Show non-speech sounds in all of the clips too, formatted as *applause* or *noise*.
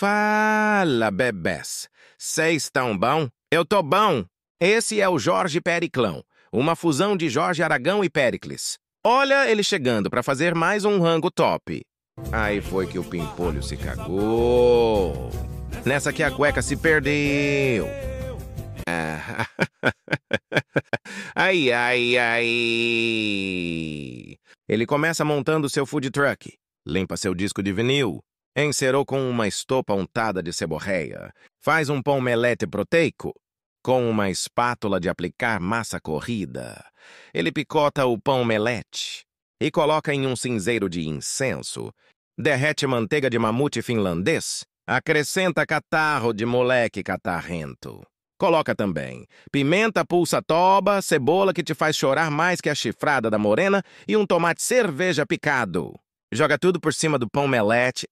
Fala, bebês. Vocês tão bom? Eu tô bom. Esse é o Jorge Periclão, uma fusão de Jorge Aragão e Pericles. Olha ele chegando para fazer mais um rango top. Aí foi que o pimpolho se cagou. Nessa que a cueca se perdeu. *laughs* ai, ai, ai. Ele começa montando seu food truck, limpa seu disco de vinil, Encerou com uma estopa untada de seborreia. Faz um pão melete proteico com uma espátula de aplicar massa corrida. Ele picota o pão melete e coloca em um cinzeiro de incenso. Derrete manteiga de mamute finlandês. Acrescenta catarro de moleque catarrento. Coloca também pimenta pulsa toba, cebola que te faz chorar mais que a chifrada da morena e um tomate cerveja picado. Joga tudo por cima do pão melete,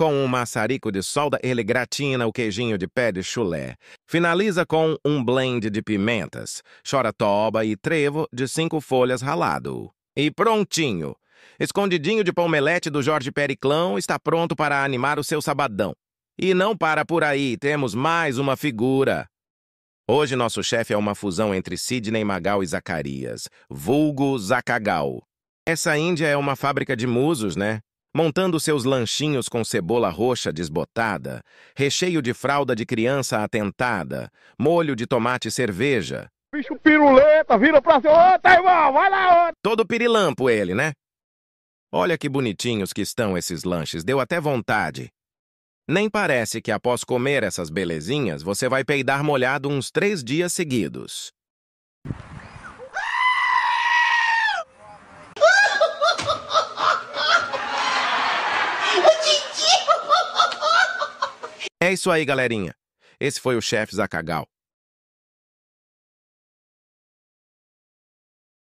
com um maçarico de solda, ele gratina o queijinho de pé de chulé. Finaliza com um blend de pimentas, choratoba e trevo de cinco folhas ralado. E prontinho! Escondidinho de melete do Jorge Periclão está pronto para animar o seu sabadão. E não para por aí, temos mais uma figura. Hoje nosso chefe é uma fusão entre Sidney Magal e Zacarias, vulgo Zacagal. Essa Índia é uma fábrica de musos, né? montando seus lanchinhos com cebola roxa desbotada, recheio de fralda de criança atentada, molho de tomate cerveja. Bicho piruleta, vira pra cima, ô, tá irmão, vai lá, ô. Todo pirilampo ele, né? Olha que bonitinhos que estão esses lanches, deu até vontade. Nem parece que após comer essas belezinhas, você vai peidar molhado uns três dias seguidos. É isso aí, galerinha. Esse foi o chefe Zacagal.